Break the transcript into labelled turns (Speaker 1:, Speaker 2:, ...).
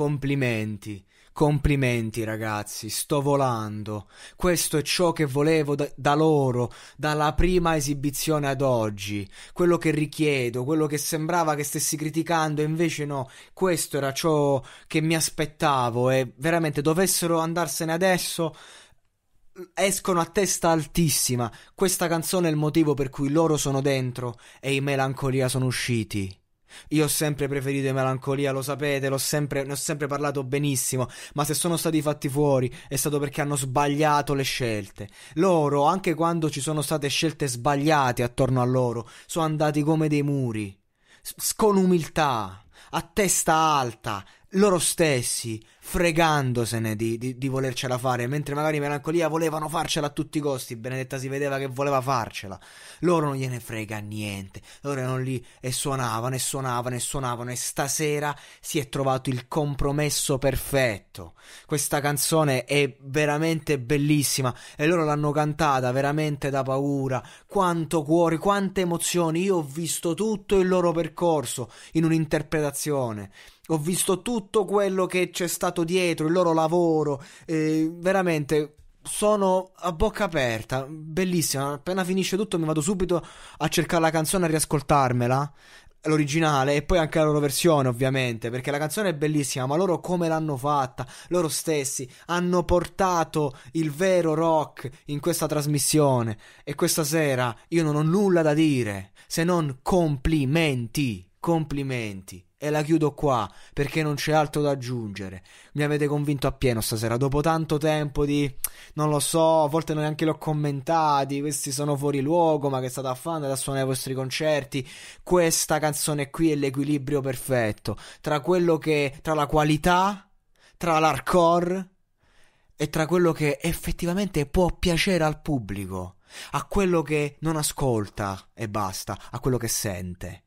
Speaker 1: Complimenti, complimenti ragazzi, sto volando. Questo è ciò che volevo da, da, loro, dalla prima esibizione ad oggi. Quello che richiedo, quello che sembrava che stessi criticando, invece no, questo era ciò che mi aspettavo e veramente dovessero andarsene adesso escono a testa altissima. Questa canzone è il motivo per cui loro sono dentro e i Melancolia sono usciti. Io ho sempre preferito i Melancolia, lo sapete, sempre, ne ho sempre parlato benissimo, ma se sono stati fatti fuori è stato perché hanno sbagliato le scelte. Loro, anche quando ci sono state scelte sbagliate attorno a loro, sono andati come dei muri, S- con umiltà, a testa alta, loro stessi, fregandosene di, di, di, volercela fare, mentre magari Melancolia volevano farcela a tutti i costi, Benedetta si vedeva che voleva farcela, loro non gliene frega niente, loro erano lì e suonavano e suonavano e suonavano e stasera si è trovato il compromesso perfetto, questa canzone è veramente bellissima e loro l'hanno cantata veramente da paura, quanto cuore, quante emozioni, io ho visto tutto il loro percorso in un'interpretazione, ho visto tutto quello che c'è stato portato dietro, il loro lavoro, eh, veramente sono a bocca aperta, bellissima. Appena finisce tutto mi vado subito a cercare la canzone, a riascoltarmela, l'originale e poi anche la loro versione ovviamente perché la canzone è bellissima ma loro come l'hanno fatta loro stessi hanno portato il vero rock in questa trasmissione e questa sera io non ho nulla da dire se non complimenti Complimenti. E la chiudo qua perché non c'è altro da aggiungere. Mi avete convinto appieno stasera. Dopo tanto tempo di non lo so, a volte neanche li ho commentati. Questi sono fuori luogo, ma che state a fare? Andate a suonare i vostri concerti. Questa canzone qui è l'equilibrio perfetto tra quello che. tra la qualità, tra l'hardcore e tra quello che effettivamente può piacere al pubblico, a quello che non ascolta e basta, a quello che sente.